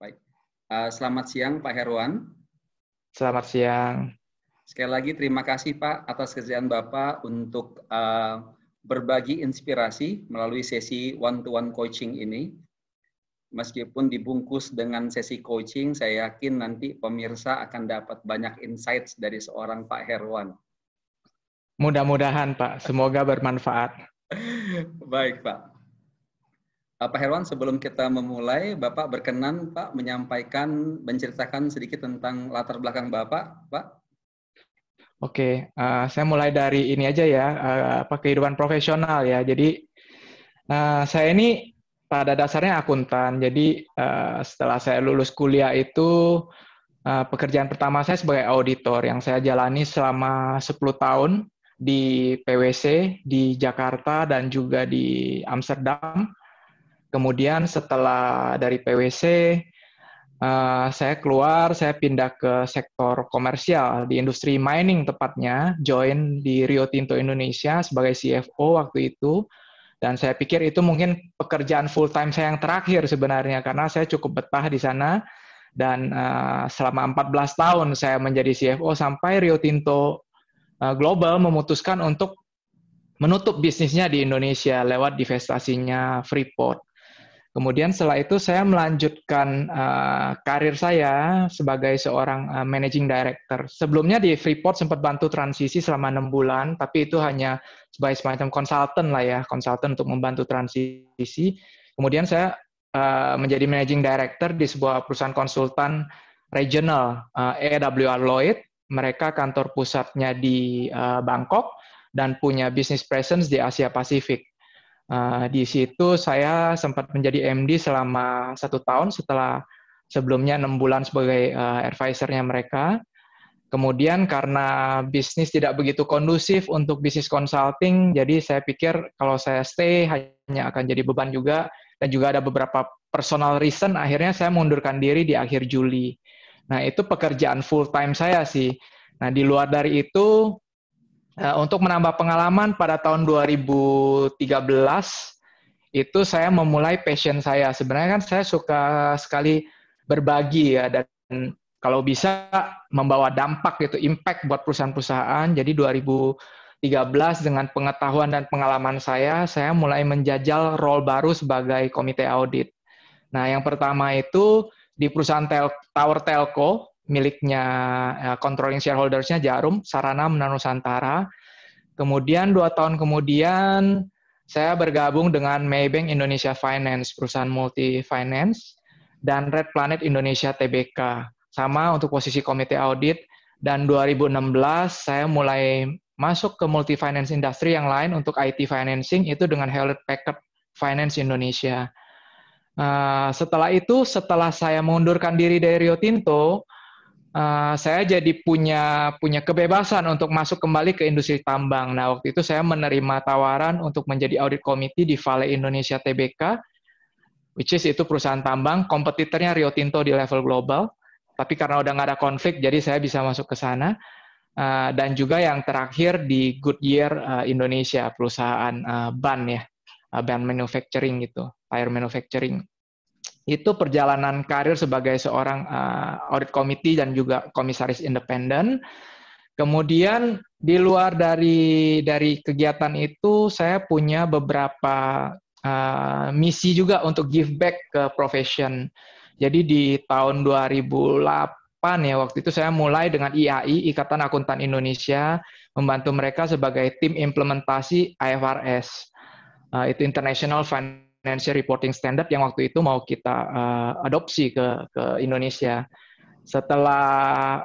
Baik. Eh, selamat siang Pak Herwan. Selamat siang. Sekali lagi terima kasih Pak atas kerjaan Bapak untuk eh, berbagi inspirasi melalui sesi one-to-one -one coaching ini. Meskipun dibungkus dengan sesi coaching, saya yakin nanti pemirsa akan dapat banyak insights dari seorang Pak Herwan. Mudah-mudahan Pak, semoga bermanfaat. Baik, Pak. Pak Herwan, sebelum kita memulai, Bapak berkenan, Pak, menyampaikan, menceritakan sedikit tentang latar belakang Bapak, Pak. Oke, uh, saya mulai dari ini aja ya, uh, kehidupan profesional ya. Jadi uh, saya ini pada dasarnya akuntan. Jadi uh, setelah saya lulus kuliah itu uh, pekerjaan pertama saya sebagai auditor yang saya jalani selama 10 tahun di PwC di Jakarta dan juga di Amsterdam. Kemudian setelah dari PwC, eh, saya keluar, saya pindah ke sektor komersial di industri mining tepatnya, join di Rio Tinto Indonesia sebagai CFO waktu itu. Dan saya pikir itu mungkin pekerjaan full time saya yang terakhir sebenarnya karena saya cukup betah di sana dan uh, selama 14 tahun saya menjadi CFO sampai Rio Tinto Eh, global memutuskan untuk menutup bisnisnya di Indonesia lewat divestasinya Freeport. Kemudian setelah itu saya melanjutkan uh, karir saya sebagai seorang uh, managing director. Sebelumnya di Freeport sempat bantu transisi selama enam bulan, tapi itu hanya sebagai semacam konsultan lah ya, konsultan untuk membantu transisi. Kemudian saya uh, menjadi managing director di sebuah perusahaan konsultan regional uh, AWR Lloyd mereka kantor pusatnya di uh, Bangkok dan punya bisnis presence di Asia Pasifik. Uh, di situ saya sempat menjadi MD selama satu tahun setelah sebelumnya enam bulan sebagai uh, eh, nya mereka. Kemudian karena bisnis tidak begitu kondusif untuk bisnis consulting, jadi saya pikir kalau saya stay hanya akan jadi beban juga dan juga ada beberapa personal reason akhirnya saya mundurkan diri di akhir Juli. Nah, itu pekerjaan full time saya sih. Nah, di luar dari itu eh, untuk menambah pengalaman pada tahun 2013 itu saya memulai passion saya. Sebenarnya kan saya suka sekali berbagi ya dan kalau bisa membawa dampak gitu, impact buat perusahaan-perusahaan. Jadi 2013 dengan pengetahuan dan pengalaman saya, saya mulai menjajal role baru sebagai komite audit. Nah, yang pertama itu di perusahaan tel, Tower Telco miliknya uh, controlling shareholdersnya Jarum, Sarana Menanusantara. Kemudian dua tahun kemudian saya bergabung dengan Maybank Indonesia Finance, perusahaan multi finance, dan Red Planet Indonesia TBK. Sama untuk posisi komite audit. Dan 2016 saya mulai masuk ke multi finance industri yang lain untuk IT financing itu dengan Hewlett Packard Finance Indonesia. Uh, setelah itu, setelah saya mengundurkan diri dari Rio Tinto, uh, saya jadi punya punya kebebasan untuk masuk kembali ke industri tambang. Nah, waktu itu saya menerima tawaran untuk menjadi audit komite di Vale Indonesia Tbk, which is itu perusahaan tambang, kompetitornya Rio Tinto di level global. Tapi karena udah nggak ada konflik, jadi saya bisa masuk ke sana. Uh, dan juga yang terakhir di Goodyear uh, Indonesia, perusahaan uh, ban ya. Uh, bahan manufacturing gitu, tire manufacturing. Itu perjalanan karir sebagai seorang uh, audit committee dan juga komisaris independen. Kemudian di luar dari dari kegiatan itu saya punya beberapa uh, misi juga untuk give back ke profession. Jadi di tahun 2008 ya waktu itu saya mulai dengan IAI Ikatan Akuntan Indonesia membantu mereka sebagai tim implementasi IFRS. Ah, itu International Financial Reporting Standard yang waktu itu mau kita uh, adopsi ke ke Indonesia. Setelah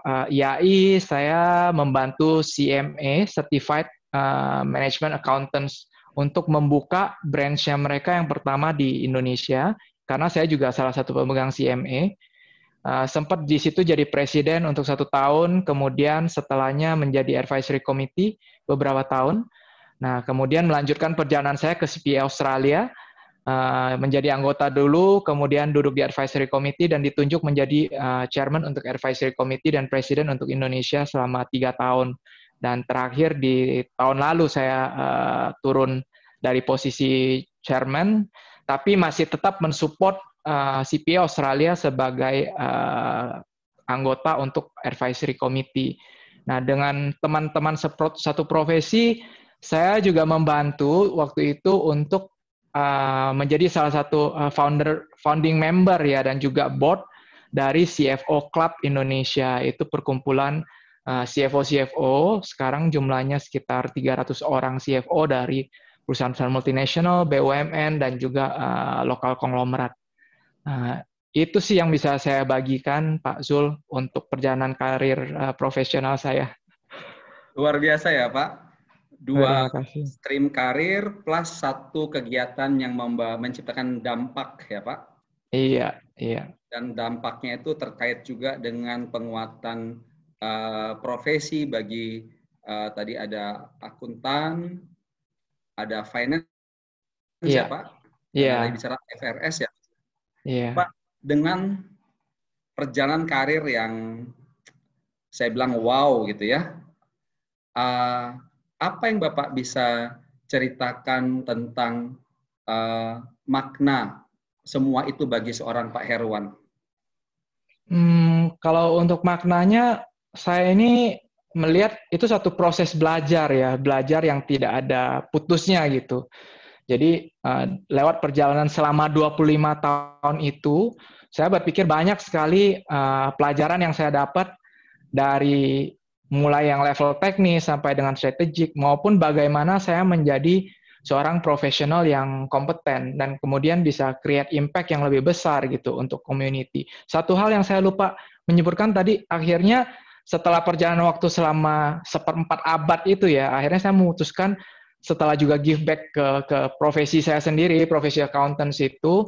uh, ah, IAI, saya membantu CMA Certified uh, Management Accountants untuk membuka branchnya mereka yang pertama di Indonesia karena saya juga salah satu pemegang CMA. Uh, sempat di situ jadi presiden untuk satu tahun, kemudian setelahnya menjadi advisory committee beberapa tahun. Nah, kemudian melanjutkan perjalanan saya ke CPA Australia, uh, menjadi anggota dulu, kemudian duduk di advisory committee dan ditunjuk menjadi uh, chairman untuk advisory committee dan presiden untuk Indonesia selama tiga tahun. Dan terakhir di tahun lalu saya uh, turun dari posisi chairman, tapi masih tetap mensupport uh, CPA Australia sebagai uh, anggota untuk advisory committee. Nah, dengan teman-teman satu profesi, saya juga membantu waktu itu untuk uh, menjadi salah satu uh, founder founding member ya dan juga board dari CFO Club Indonesia itu perkumpulan uh, CFO CFO sekarang jumlahnya sekitar 300 orang CFO dari perusahaan-perusahaan multinasional, BUMN dan juga uh, lokal konglomerat. Uh, itu sih yang bisa saya bagikan Pak Zul untuk perjalanan karir uh, profesional saya. Luar biasa ya Pak dua stream karir plus satu kegiatan yang menciptakan dampak ya Pak. Iya, iya. Dan dampaknya itu terkait juga dengan penguatan uh, profesi bagi uh, tadi ada akuntan, ada finance ya, iya. ya Pak. Iya. Lagi bicara FRS ya. Iya. Pak, dengan perjalanan karir yang saya bilang wow gitu ya. Uh, apa yang Bapak bisa ceritakan tentang uh, makna semua itu bagi seorang Pak Herwan? Hmm, kalau untuk maknanya, saya ini melihat itu satu proses belajar ya, belajar yang tidak ada putusnya gitu. Jadi uh, lewat perjalanan selama 25 tahun itu, saya berpikir banyak sekali uh, pelajaran yang saya dapat dari mulai yang level teknis sampai dengan strategik maupun bagaimana saya menjadi seorang profesional yang kompeten dan kemudian bisa create impact yang lebih besar gitu untuk community. Satu hal yang saya lupa menyebutkan tadi akhirnya setelah perjalanan waktu selama seperempat abad itu ya, akhirnya saya memutuskan setelah juga give back ke ke profesi saya sendiri, profesi accountant itu,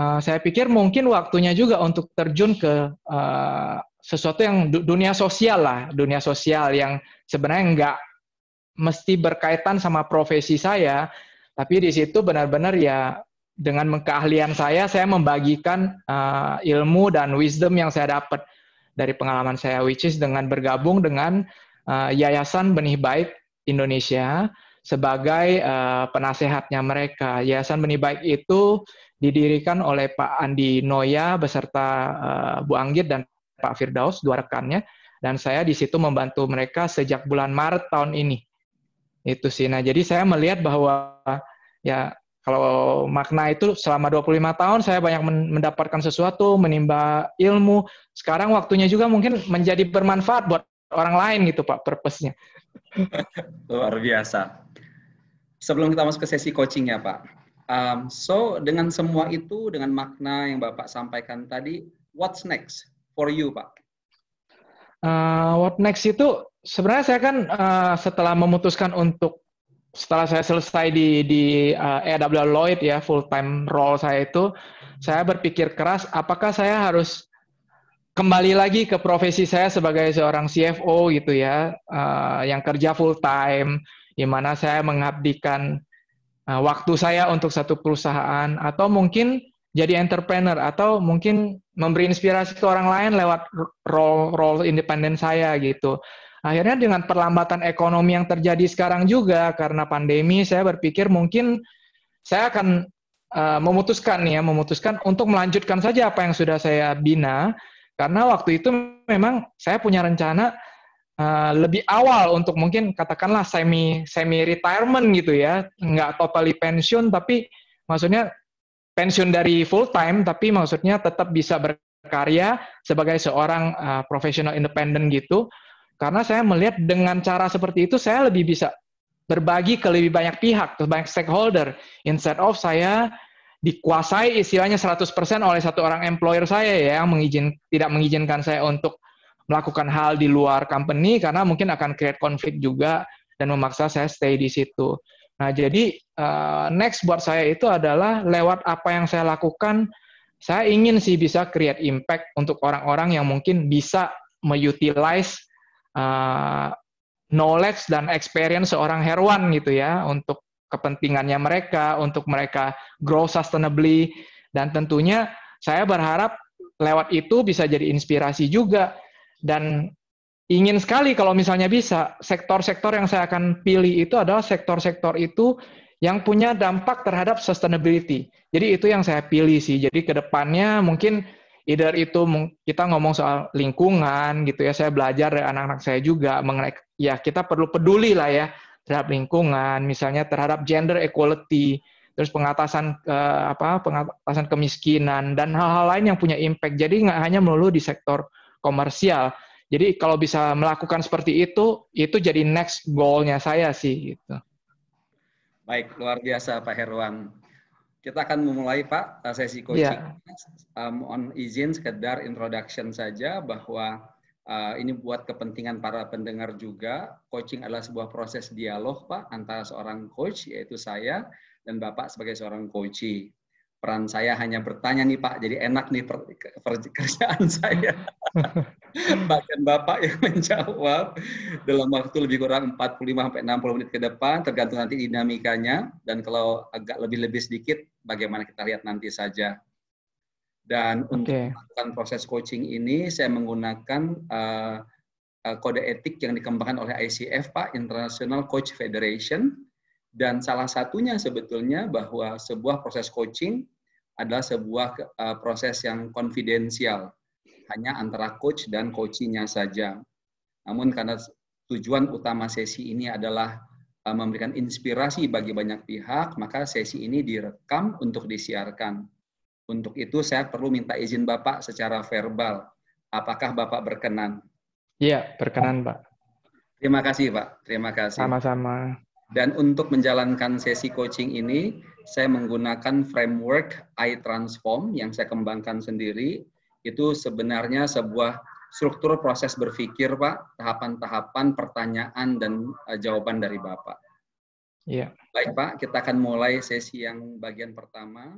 uh, saya pikir mungkin waktunya juga untuk terjun ke eh, sesuatu yang du dunia sosial lah, dunia sosial yang sebenarnya nggak mesti berkaitan sama profesi saya, tapi di situ benar-benar ya dengan keahlian saya, saya membagikan uh, ilmu dan wisdom yang saya dapat dari pengalaman saya, which is dengan bergabung dengan uh, Yayasan Benih Baik Indonesia sebagai uh, penasehatnya mereka. Yayasan Benih Baik itu didirikan oleh Pak Andi Noya beserta uh, Bu Anggit dan Pak Firdaus, dua rekannya, dan saya di situ membantu mereka sejak bulan Maret tahun ini. Itu sih. Nah, jadi saya melihat bahwa ya kalau makna itu selama 25 tahun saya banyak mendapatkan sesuatu, menimba ilmu. Sekarang waktunya juga mungkin menjadi bermanfaat buat orang lain gitu Pak, purpose-nya. Luar biasa. Sebelum kita masuk ke sesi coachingnya Pak, um, so dengan semua itu, dengan makna yang Bapak sampaikan tadi, what's next? for you, Pak? Uh, what next itu sebenarnya saya kan uh, setelah memutuskan untuk setelah saya selesai di di uh, ah, AW Lloyd ya full time role saya itu saya berpikir keras apakah saya harus kembali lagi ke profesi saya sebagai seorang CFO gitu ya uh, yang kerja full time di mana saya mengabdikan uh, waktu saya untuk satu perusahaan atau mungkin jadi entrepreneur atau mungkin memberi inspirasi ke orang lain lewat role role independen saya gitu. Akhirnya dengan perlambatan ekonomi yang terjadi sekarang juga karena pandemi, saya berpikir mungkin saya akan uh, memutuskan ya, memutuskan untuk melanjutkan saja apa yang sudah saya bina karena waktu itu memang saya punya rencana Uh, lebih awal untuk mungkin katakanlah semi semi retirement gitu ya nggak totally pensiun tapi maksudnya pensiun dari full time, tapi maksudnya tetap bisa berkarya sebagai seorang uh, profesional independen gitu. Karena saya melihat dengan cara seperti itu, saya lebih bisa berbagi ke lebih banyak pihak, ke banyak stakeholder, instead of saya dikuasai istilahnya 100% oleh satu orang employer saya ya, yang mengizin, tidak mengizinkan saya untuk melakukan hal di luar company karena mungkin akan create konflik juga dan memaksa saya stay di situ. Nah, jadi eh, next buat saya itu adalah lewat apa yang saya lakukan, saya ingin sih bisa create impact untuk orang-orang yang mungkin bisa meutilize uh, knowledge dan experience seorang Herwan gitu ya untuk kepentingannya mereka, untuk mereka grow sustainably dan tentunya saya berharap lewat itu bisa jadi inspirasi juga dan ingin sekali kalau misalnya bisa, sektor-sektor yang saya akan pilih itu adalah sektor-sektor itu yang punya dampak terhadap sustainability. Jadi itu yang saya pilih sih. Jadi ke depannya mungkin either itu kita ngomong soal lingkungan gitu ya. Saya belajar dari anak-anak saya juga mengenai ya kita perlu peduli lah ya terhadap lingkungan, misalnya terhadap gender equality, terus pengatasan eh, apa pengatasan kemiskinan dan hal-hal lain yang punya impact. Jadi nggak hanya melulu di sektor komersial jadi kalau bisa melakukan seperti itu, itu jadi next goal-nya saya sih gitu. Baik, luar biasa Pak Herwan. Kita akan memulai Pak uh, sesi iya. coaching. Yeah. Um, on izin sekedar introduction saja bahwa uh, ini buat kepentingan para pendengar juga. Coaching adalah sebuah proses dialog Pak antara seorang coach yaitu saya dan Bapak sebagai seorang coachi. Peran saya hanya bertanya nih Pak, jadi enak nih per, kerjaan saya. Mbak kan Bapak yang menjawab dalam waktu lebih kurang 45 sampai 60 menit ke depan tergantung nanti dinamikanya dan kalau agak lebih-lebih sedikit bagaimana kita lihat nanti saja. Dan okay. untuk melakukan proses coaching ini saya menggunakan uh, uh, kode etik yang dikembangkan oleh ICF Pak International Coach Federation dan salah satunya sebetulnya bahwa sebuah proses coaching adalah sebuah uh, proses yang konfidensial hanya antara coach dan coachingnya saja. Namun karena tujuan utama sesi ini adalah eh, memberikan inspirasi bagi banyak pihak, maka sesi ini direkam untuk disiarkan. Untuk itu saya perlu minta izin Bapak secara verbal. Apakah Bapak berkenan? Iya, berkenan Pak. Terima kasih Pak, terima kasih. Sama-sama. Dan untuk menjalankan sesi coaching ini, saya menggunakan framework iTransform yang saya kembangkan sendiri itu sebenarnya sebuah struktur proses berpikir, Pak, tahapan-tahapan pertanyaan dan uh, jawaban dari Bapak. Iya. Baik, Pak, kita akan mulai sesi yang bagian pertama.